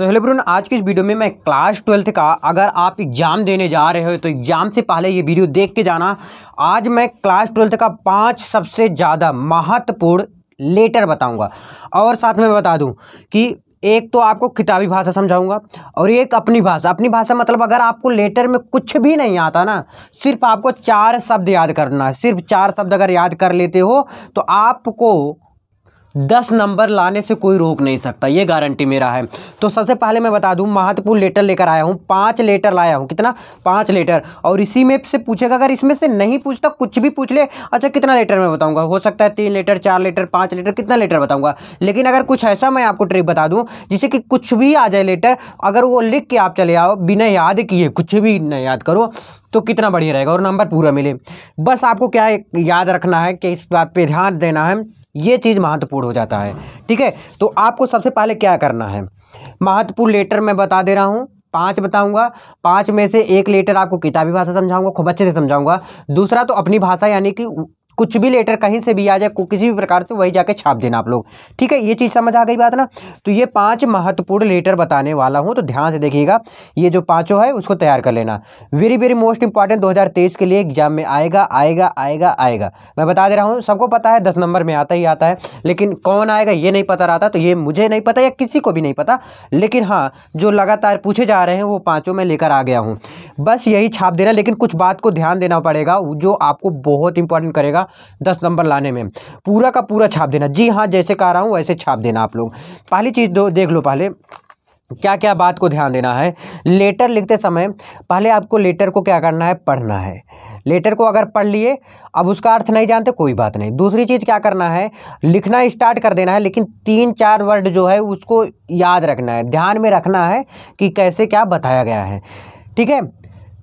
so hello brown आज के इस वीडियो में मैं क्लास ट्वेल्थ का अगर आप एग्ज़ाम देने जा रहे हो तो एग्ज़ाम से पहले ये वीडियो देख के जाना आज मैं क्लास ट्वेल्थ का पांच सबसे ज़्यादा महत्वपूर्ण लेटर बताऊंगा और साथ में बता दूं कि एक तो आपको किताबी भाषा समझाऊंगा और एक अपनी भाषा अपनी भाषा मतलब अगर आपको लेटर में कुछ भी नहीं आता ना सिर्फ आपको चार शब्द याद करना है सिर्फ चार शब्द अगर याद कर लेते हो तो आपको दस नंबर लाने से कोई रोक नहीं सकता ये गारंटी मेरा है तो सबसे पहले मैं बता दूं महत्वपूर्ण लेटर लेकर आया हूँ पाँच लेटर लाया हूँ कितना पाँच लेटर और इसी में से पूछेगा अगर इसमें से नहीं पूछता कुछ भी पूछ ले अच्छा कितना लेटर मैं बताऊँगा हो सकता है तीन लेटर चार लेटर पाँच लेटर कितना लेटर बताऊँगा लेकिन अगर कुछ ऐसा मैं आपको ट्रिक बता दूँ जिससे कि कुछ भी आ जाए लेटर अगर वो लिख के आप चले आओ बिना याद किए कुछ भी ना याद करो तो कितना बढ़िया रहेगा और नंबर पूरा मिले बस आपको क्या याद रखना है कि इस बात पर ध्यान देना है ये चीज़ महत्वपूर्ण हो जाता है ठीक है तो आपको सबसे पहले क्या करना है महत्वपूर्ण लेटर मैं बता दे रहा हूँ पांच बताऊंगा पांच में से एक लेटर आपको किताबी भाषा समझाऊंगा खूब अच्छे से समझाऊंगा दूसरा तो अपनी भाषा यानी कि कुछ भी लेटर कहीं से भी आ जाए किसी भी प्रकार से वही जाके छाप देना आप लोग ठीक है ये चीज़ समझ आ गई बात ना तो ये पाँच महत्वपूर्ण लेटर बताने वाला हूँ तो ध्यान से देखिएगा ये जो पाँचों है उसको तैयार कर लेना वेरी वेरी मोस्ट इंपॉर्टेंट दो के लिए एग्जाम में आएगा आएगा आएगा आएगा मैं बता दे रहा हूँ सबको पता है दस नंबर में आता ही आता है लेकिन कौन आएगा ये नहीं पता रहता तो ये मुझे नहीं पता या किसी को भी नहीं पता लेकिन हाँ जो लगातार पूछे जा रहे हैं वो पाँचों में लेकर आ गया हूँ बस यही छाप देना लेकिन कुछ बात को ध्यान देना पड़ेगा जो आपको बहुत इंपॉर्टेंट करेगा दस नंबर लाने में पूरा का पूरा छाप देना जी हाँ जैसे कह रहा हूँ वैसे छाप देना आप लोग पहली चीज़ दो देख लो पहले क्या क्या बात को ध्यान देना है लेटर लिखते समय पहले आपको लेटर को क्या करना है पढ़ना है लेटर को अगर पढ़ लिए अब उसका अर्थ नहीं जानते कोई बात नहीं दूसरी चीज़ क्या करना है लिखना स्टार्ट कर देना है लेकिन तीन चार वर्ड जो है उसको याद रखना है ध्यान में रखना है कि कैसे क्या बताया गया है ठीक है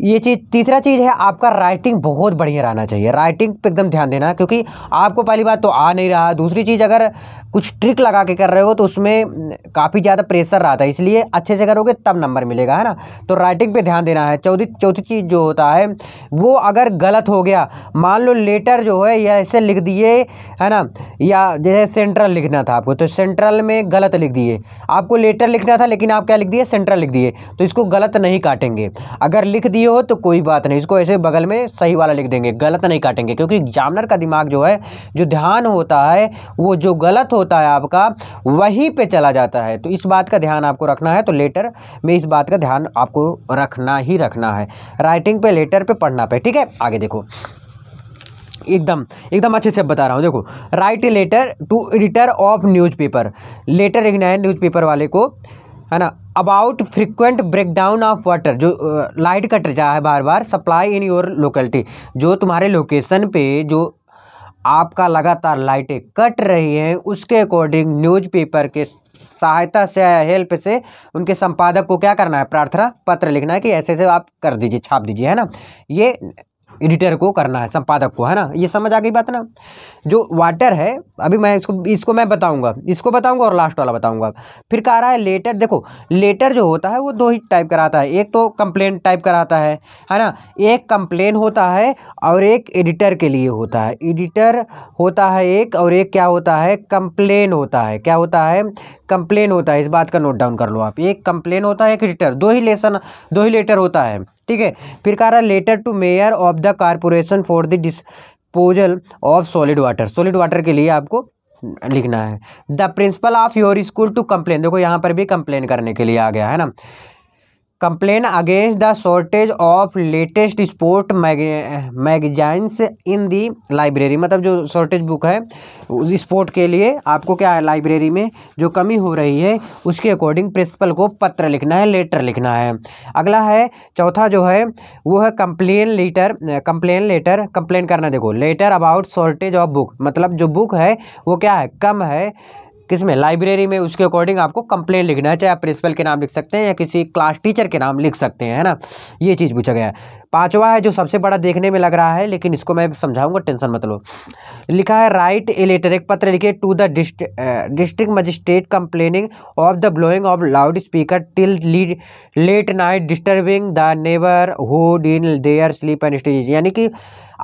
ये चीज़ तीसरा चीज़ है आपका राइटिंग बहुत बढ़िया रहना चाहिए राइटिंग पे एकदम ध्यान देना क्योंकि आपको पहली बात तो आ नहीं रहा दूसरी चीज़ अगर कुछ ट्रिक लगा के कर रहे हो तो उसमें काफ़ी ज़्यादा प्रेशर रहता है इसलिए अच्छे से करोगे तब नंबर मिलेगा है ना तो राइटिंग पे ध्यान देना है चौथी चौथी चीज़ जो होता है वो अगर गलत हो गया मान लो लेटर जो है या ऐसे लिख दिए है ना या जैसे सेंट्रल लिखना था आपको तो सेंट्रल में गलत लिख दिए आपको लेटर लिखना था लेकिन आप क्या लिख दिए सेंट्रल लिख दिए तो इसको गलत नहीं काटेंगे अगर लिख दिए दिए हो तो कोई बात नहीं इसको ऐसे बगल में सही वाला लिख देंगे गलत नहीं काटेंगे क्योंकि एग्जामिनर का दिमाग जो है जो ध्यान होता है वो जो गलत होता है आपका वहीं पे चला जाता है तो इस बात का ध्यान आपको रखना है तो लेटर में इस बात का ध्यान आपको रखना ही रखना है राइटिंग पे लेटर पे पढ़ना पे ठीक है आगे देखो एकदम एकदम अच्छे से बता रहा हूँ देखो write a letter to editor of newspaper letter लिखना है न्यूज़पेपर वाले को है ना about frequent breakdown of water जो लाइट कट रहा है बार बार सप्लाई इन योर लोकेलिटी जो तुम्हारे लोकेशन पे जो आपका लगातार लाइटें कट रही हैं उसके अकॉर्डिंग न्यूज़पेपर के सहायता से हेल्प से उनके संपादक को क्या करना है प्रार्थना पत्र लिखना है कि ऐसे ऐसे आप कर दीजिए छाप दीजिए है ना ये एडिटर को करना है संपादक को है ना ये समझ आ गई बात ना जो वाटर है अभी मैं इसको इसको मैं बताऊंगा इसको बताऊंगा और लास्ट वाला बताऊंगा फिर कह रहा है लेटर देखो लेटर जो होता है वो दो ही टाइप कराता है एक तो कंप्लेन टाइप कराता है है ना एक कंप्लेन होता है और एक एडिटर के लिए होता है एडिटर होता है एक और एक क्या होता है कंप्लेन होता है क्या होता है कंप्लेन होता है इस बात का नोट डाउन कर लो आप एक कंप्लेन होता है एक एडिटर दो ही लेसन दो ही लेटर होता है ठीक है फिर कह रहा है letter to mayor of the corporation for the disposal of solid water solid water के लिए आपको लिखना है the principal of your school to complain देखो यहाँ पर भी कंप्लेन करने के लिए आ गया है ना complain against the shortage of latest sport magazines in the library मतलब जो शॉर्टेज बुक है उस स्पोर्ट के लिए आपको क्या है लाइब्रेरी में जो कमी हो रही है उसके अकॉर्डिंग प्रिंसिपल को पत्र लिखना है लेटर लिखना है अगला है चौथा जो है वो है complain letter complain letter complain करना देखो letter about shortage of book मतलब जो बुक है वो क्या है कम है किसमें लाइब्रेरी में उसके अकॉर्डिंग आपको कंप्लेन लिखना है चाहे आप प्रिंसिपल के नाम लिख सकते हैं या किसी क्लास टीचर के नाम लिख सकते हैं है ना ये चीज़ पूछा गया है पाँचवा है जो सबसे बड़ा देखने में लग रहा है लेकिन इसको मैं समझाऊंगा टेंशन मत लो लिखा है राइट ए लेटर एक पत्र लिखे to the district magistrate complaining of the blowing of loud speaker till late night disturbing the neighbourhood in their sleep and stage यानी कि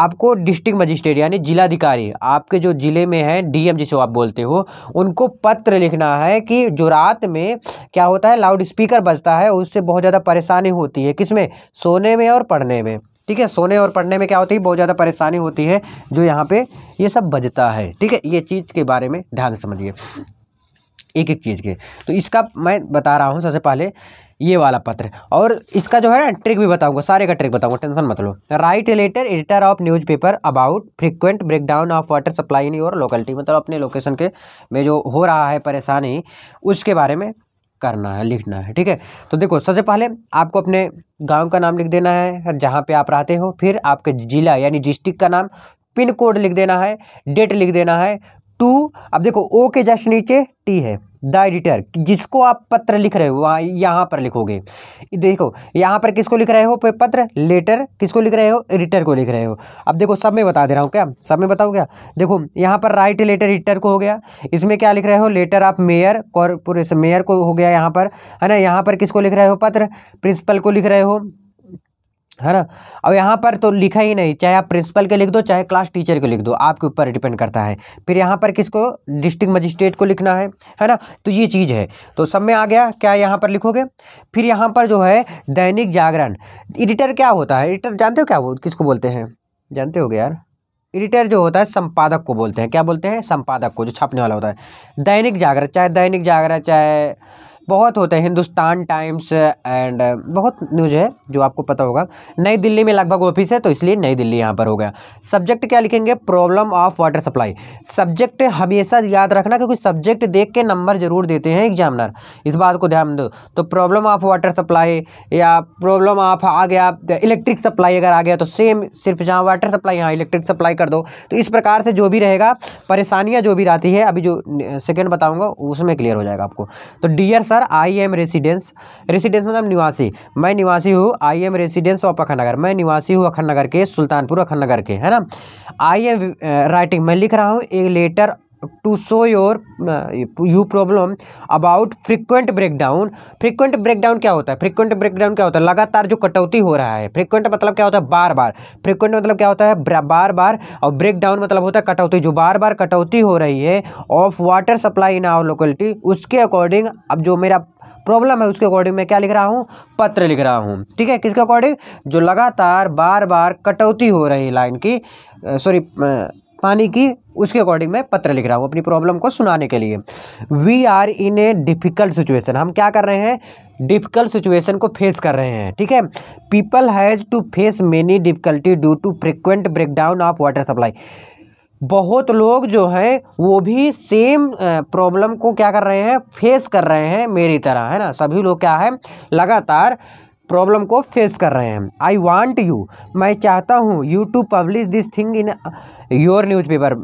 आपको डिस्ट्रिक्ट मजिस्ट्रेट यानी जिलाधिकारी आपके जो ज़िले में है डीएम जिसे आप बोलते हो उनको पत्र लिखना है कि जो रात में क्या होता है लाउड स्पीकर बजता है उससे बहुत ज़्यादा परेशानी होती है किसमें सोने में और पढ़ने में ठीक है सोने और पढ़ने में क्या होती है बहुत ज़्यादा परेशानी होती है जो यहाँ पे ये सब बजता है ठीक है ये चीज़ के बारे में ध्यान समझिए एक एक चीज़ के तो इसका मैं बता रहा हूँ सबसे पहले ये वाला पत्र और इसका जो है ना ट्रिक भी बताऊंगा सारे का ट्रिक बताऊंगा टेंशन मत लो write a letter editor of news paper about frequent breakdown of water supply in your locality मतलब अपने लोकेशन के में जो हो रहा है परेशानी उसके बारे में करना है लिखना है ठीक है तो देखो सबसे पहले आपको अपने गाँव का नाम लिख देना है जहाँ पर आप रहते हो फिर आपके ज़िला यानी डिस्ट्रिक्ट का नाम पिन कोड लिख देना है डेट लिख देना है टू अब देखो ओ के जस्ट नीचे टी है द एडिटर जिसको आप पत्र लिख रहे हो वहाँ यहाँ पर लिखोगे देखो यहाँ पर किसको लिख रहे हो पे पत्र लेटर किसको लिख रहे हो एडिटर को लिख रहे हो अब देखो सब में बता दे रहा हूँ क्या सब में बताऊँ क्या देखो यहाँ पर राइट लेटर एडिटर को हो गया इसमें क्या लिख रहे हो लेटर आप मेयर कॉरपोरेशन मेयर को हो गया यहाँ पर है ना यहाँ पर किसको लिख रहे हो पत्र प्रिंसिपल को लिख रहे हो है ना और यहाँ पर तो लिखा ही नहीं चाहे आप प्रिंसिपल के लिख दो चाहे क्लास टीचर को लिख दो आपके ऊपर डिपेंड करता है फिर यहाँ पर किसको डिस्ट्रिक्ट मजिस्ट्रेट को लिखना है है ना तो ये चीज़ है तो सब में आ गया क्या यहाँ पर लिखोगे फिर यहाँ पर जो है दैनिक जागरण एडिटर क्या होता है एडिटर जानते हो क्या वो किसको बोलते हैं जानते हो यार एडिटर जो होता है संपादक को बोलते हैं क्या बोलते हैं संपादक को जो छापने वाला होता है दैनिक जागरण चाहे दैनिक जागरण चाहे बहुत होते हैं हिंदुस्तान टाइम्स एंड बहुत न्यूज है जो आपको पता होगा नई दिल्ली में लगभग ऑफिस है तो इसलिए नई दिल्ली यहाँ पर हो गया सब्जेक्ट क्या लिखेंगे problem of water supply subject हमेशा याद रखना क्योंकि सब्जेक्ट देख के नंबर जरूर देते हैं एग्जामिनर इस बात को ध्यान दो तो प्रॉब्लम ऑफ वाटर सप्लाई या प्रॉब्लम ऑफ आ गया इलेक्ट्रिक सप्लाई अगर आ गया तो सेम सिर्फ जहाँ वाटर सप्लाई यहाँ इलेक्ट्रिक सप्लाई कर दो तो इस प्रकार से जो भी रहेगा परेशानियाँ जो भी आती है अभी जो सेकेंड बताऊँगा उसमें क्लियर हो जाएगा आपको तो dear sir I am residence residence मतलब निवासी मैं निवासी हूँ आई एम रेसिडेंस ऑफ अखंड नगर मैं निवासी हूँ अखंड नगर के सुल्तानपुर अखंड नगर के है ना आई एम राइटिंग मैं लिख रहा हूँ a letter to show your you problem about frequent breakdown frequent breakdown क्या होता है फ्रिक्वेंट ब्रेकडाउन क्या होता है लगातार जो कटौती हो रहा है फ्रिक्वेंट मतलब क्या होता है बार बार फ्रिक्वेंट मतलब क्या होता है बार बार और ब्रेकडाउन मतलब होता है कटौती जो बार बार कटौती हो रही है of water supply in our locality उसके अकॉर्डिंग अब जो मेरा प्रॉब्लम है उसके अकॉर्डिंग मैं क्या लिख रहा हूँ पत्र लिख रहा हूँ ठीक है किसके अकॉर्डिंग जो लगातार बार बार कटौती हो रही है लाइन की सॉरी uh, पानी की उसके अकॉर्डिंग मैं पत्र लिख रहा हूँ अपनी प्रॉब्लम को सुनाने के लिए we are in a difficult situation हम क्या कर रहे हैं डिफ़िकल्ट सिचुएशन को फेस कर रहे हैं ठीक है people has to face many difficulty due to frequent breakdown of water supply बहुत लोग जो हैं वो भी सेम प्रॉब्लम को क्या कर रहे हैं फेस कर रहे हैं मेरी तरह है ना सभी लोग क्या है लगातार प्रॉब्लम को फेस कर रहे हैं आई वांट यू मैं चाहता हूँ you to publish this thing in your newspaper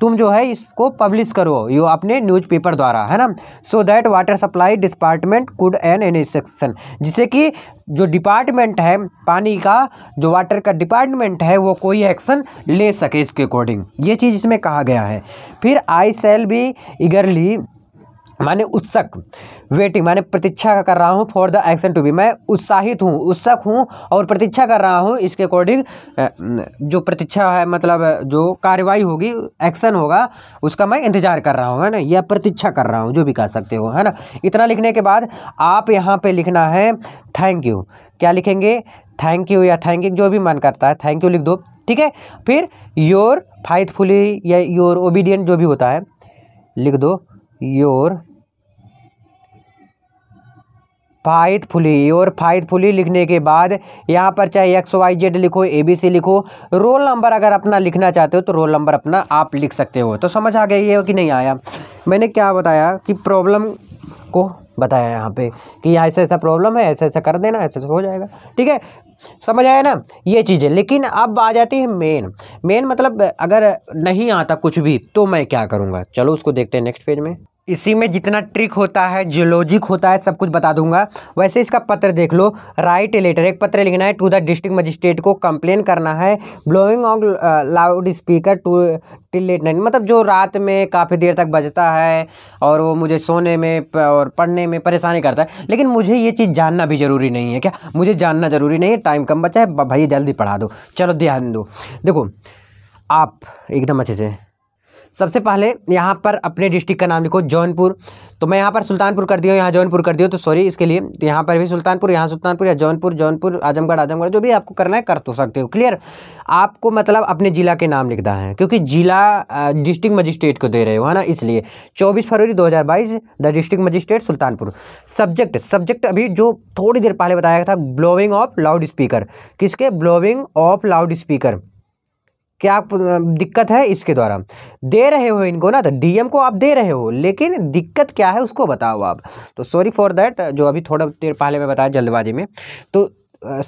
तुम जो है इसको पब्लिश करो यो अपने न्यूज़पेपर द्वारा है ना so that water supply department could an an section जिससे कि जो डिपार्टमेंट है पानी का जो वाटर का डिपार्टमेंट है वो कोई एक्शन ले सके इसके अकॉर्डिंग ये चीज़ इसमें कहा गया है फिर आई सेल बी इगरली माने उत्सक वेटिंग माने प्रतीक्षा कर रहा हूँ for the action to be मैं उत्साहित हूँ उत्सक हूँ और प्रतीक्षा कर रहा हूँ इसके अकॉर्डिंग जो प्रतीक्षा है मतलब जो कार्रवाई होगी एक्शन होगा उसका मैं इंतज़ार कर रहा हूँ है ना या प्रतीक्षा कर रहा हूँ जो भी कह सकते हो है ना इतना लिखने के बाद आप यहाँ पर लिखना है थैंक यू क्या लिखेंगे थैंक यू या थैंक यू जो भी मन करता है थैंक यू लिख दो ठीक है फिर योर फाइथफुली या योर ओबीडियंट जो भी होता है लिख दो योर फाइटफुली और फाइटफुली लिखने के बाद यहाँ पर चाहे एक्स वाई जेड लिखो ए बी सी लिखो रोल नंबर अगर अपना लिखना चाहते हो तो रोल नंबर अपना आप लिख सकते हो तो समझ आ गया ये कि नहीं आया मैंने क्या बताया कि प्रॉब्लम को बताया यहाँ पे कि ऐसा ऐसा प्रॉब्लम है ऐसा ऐसा कर देना ऐसा ऐसा हो जाएगा ठीक है समझ आया ना ये चीज़ें लेकिन अब आ जाती है मेन मेन मतलब अगर नहीं आता कुछ भी तो मैं क्या करूँगा चलो उसको देखते हैं नेक्स्ट पेज में इसी में जितना ट्रिक होता है जो लॉजिक होता है सब कुछ बता दूंगा वैसे इसका पत्र देख लो राइट लेटर एक पत्र लिखना है टू द डिस्ट्रिक्ट मजिस्ट्रेट को कंप्लेन करना है blowing on loud speaker to till late night मतलब जो रात में काफ़ी देर तक बजता है और वो मुझे सोने में और पढ़ने में परेशानी करता है लेकिन मुझे ये चीज़ जानना भी ज़रूरी नहीं है क्या मुझे जानना ज़रूरी नहीं है टाइम कम बचा है भैया जल्दी पढ़ा दो चलो ध्यान दो देखो आप एकदम अच्छे से सबसे पहले यहाँ पर अपने डिस्ट्रिक्ट का नाम लिखो जौनपुर तो मैं यहाँ पर सुल्तानपुर कर दिया यहाँ जौनपुर कर दिया तो सॉरी इसके लिए तो यहाँ पर भी सुल्तानपुर यहाँ सुल्तानपुर या जौनपुर जौनपुर आजमगढ़ आजमगढ़ जो भी आपको करना है कर तो सकते हो क्लियर आपको मतलब अपने ज़िला के नाम लिखना है क्योंकि जिला डिस्ट्रिक्ट मजिस्ट्रेट को दे रहे हो है ना इसलिए चौबीस फरवरी दो the district magistrate Sultanpur subject subject अभी जो थोड़ी देर पहले बताया था ब्लोविंग ऑफ लाउड स्पीकर किसके ब्लोविंग ऑफ लाउड स्पीकर क्या दिक्कत है इसके द्वारा दे रहे हो इनको ना तो डीएम को आप दे रहे हो लेकिन दिक्कत क्या है उसको बताओ आप तो सॉरी फॉर दैट जो अभी थोड़ा देर पहले मैं बताया जल्दबाजी में तो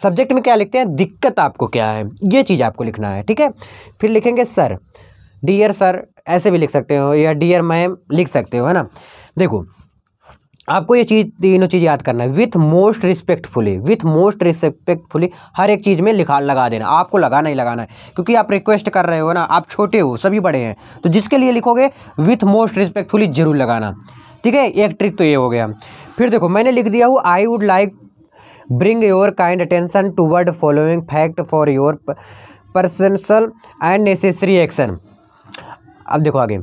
सब्जेक्ट में क्या लिखते हैं दिक्कत आपको क्या है ये चीज़ आपको लिखना है ठीक है फिर लिखेंगे सर डियर सर ऐसे भी लिख सकते हो या डियर मैम लिख सकते हो है ना देखो आपको ये चीज़ तीनों चीज़ याद करना है with most respectfully with most respectfully हर एक चीज़ में लिखा लगा देना आपको लगाना ही लगाना है क्योंकि आप रिक्वेस्ट कर रहे हो ना आप छोटे हो सभी बड़े हैं तो जिसके लिए लिखोगे विथ मोस्ट रिस्पेक्टफुली ज़रूर लगाना ठीक है एक ट्रिक तो ये हो गया फिर देखो मैंने लिख दिया हूँ I would like bring your kind attention to word following fact for your personal and necessary action अब देखो आगे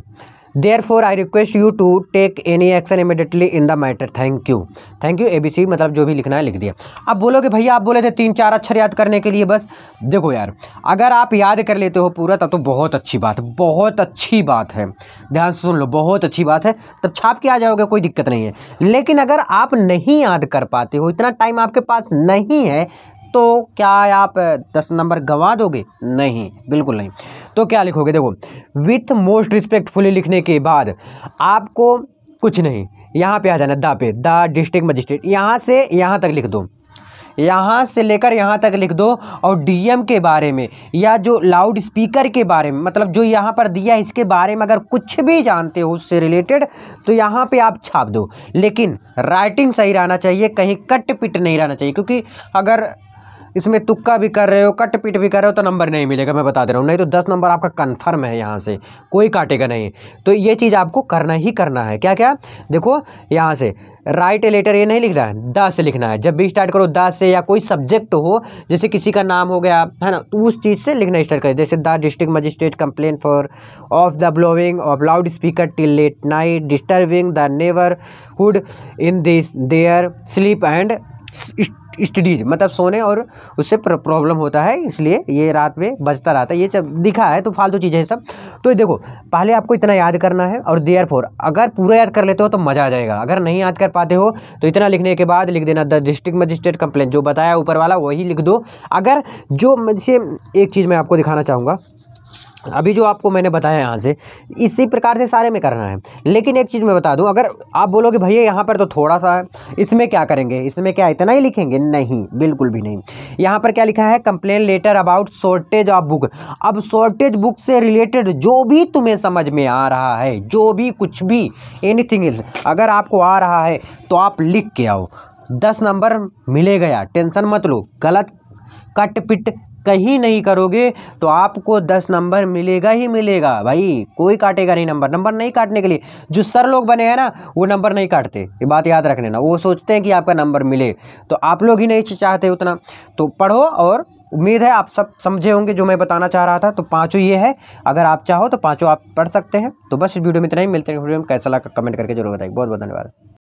therefore I request you to take any action immediately in the matter thank you thank you A B C मतलब जो भी लिखना है लिख दिया अब बोलोगे भैया आप बोले थे तीन चार अक्षर याद करने के लिए बस देखो यार अगर आप याद कर लेते हो पूरा तब तो बहुत अच्छी बात है बहुत अच्छी बात है ध्यान से सुन लो बहुत अच्छी बात है तब छाप के आ जाओगे कोई दिक्कत नहीं है लेकिन अगर आप नहीं याद कर पाते हो इतना टाइम आपके पास नहीं है तो क्या आप दस नंबर गंवा दोगे नहीं बिल्कुल नहीं तो क्या लिखोगे देखो विथ मोस्ट रिस्पेक्टफुली लिखने के बाद आपको कुछ नहीं यहाँ पे आ जाना दा पे द डिस्ट्रिक्ट मजिस्ट्रेट यहाँ से यहाँ तक लिख दो यहाँ से लेकर यहाँ तक लिख दो और डीएम के बारे में या जो लाउड स्पीकर के बारे में मतलब जो यहाँ पर दिया है इसके बारे में अगर कुछ भी जानते हो उससे रिलेटेड तो यहाँ पे आप छाप दो लेकिन राइटिंग सही रहना चाहिए कहीं कट पिट नहीं रहना चाहिए क्योंकि अगर इसमें तुक्का भी कर रहे हो कट पीट भी कर रहे हो तो नंबर नहीं मिलेगा मैं बता दे रहा हूँ नहीं तो दस नंबर आपका कन्फर्म है यहाँ से कोई काटेगा नहीं तो ये चीज़ आपको करना ही करना है क्या क्या देखो यहाँ से राइट लेटर ये नहीं लिख रहा है द से लिखना है जब भी स्टार्ट करो द से या कोई सब्जेक्ट हो जैसे किसी का नाम हो गया है ना तो उस चीज़ से लिखना स्टार्ट करें जैसे the district magistrate complain for of the blowing of loud speaker till late night disturbing the neighbourhood in this their sleep and studies मतलब सोने और उससे प्रॉब्लम होता है इसलिए ये रात में बजता रहता है ये सब दिखा है तो फालतू चीज़ें सब तो देखो पहले आपको इतना याद करना है और देयर फोर अगर पूरा याद कर लेते हो तो मज़ा आ जाएगा अगर नहीं याद कर पाते हो तो इतना लिखने के बाद लिख देना द डिस्ट्रिक्ट मजिस्ट्रेट कंप्लेन जो बताया ऊपर वाला वही लिख दो अगर जो मुझसे एक चीज़ मैं आपको दिखाना चाहूँगा अभी जो आपको मैंने बताया यहाँ से इसी प्रकार से सारे में करना है लेकिन एक चीज़ मैं बता दूँ अगर आप बोलोगे भैया यहाँ पर तो थोड़ा सा है इसमें क्या करेंगे इसमें क्या इतना ही लिखेंगे नहीं बिल्कुल भी नहीं यहाँ पर क्या लिखा है complain letter about shortage of book अब शॉर्टेज बुक से रिलेटेड जो भी तुम्हें समझ में आ रहा है जो भी कुछ भी एनी इल्स अगर आपको आ रहा है तो आप लिख के आओ दस नंबर मिले गया टेंशन मत लो गलत कट पिट कहीं नहीं करोगे तो आपको दस नंबर मिलेगा ही मिलेगा भाई कोई काटेगा नहीं नंबर नंबर नहीं काटने के लिए जो सर लोग बने हैं ना वो नंबर नहीं काटते ये बात याद रख लेना वो सोचते हैं कि आपका नंबर मिले तो आप लोग ही नहीं चाहते उतना तो पढ़ो और उम्मीद है आप सब समझे होंगे जो मैं बताना चाह रहा था तो पाँचों ये है अगर आप चाहो तो पाँचों आप पढ़ सकते हैं तो बस इस वीडियो में इतना ही मिलते हैं वीडियो में कैसा लगा कमेंट करके जरूर बताइए बहुत बहुत धन्यवाद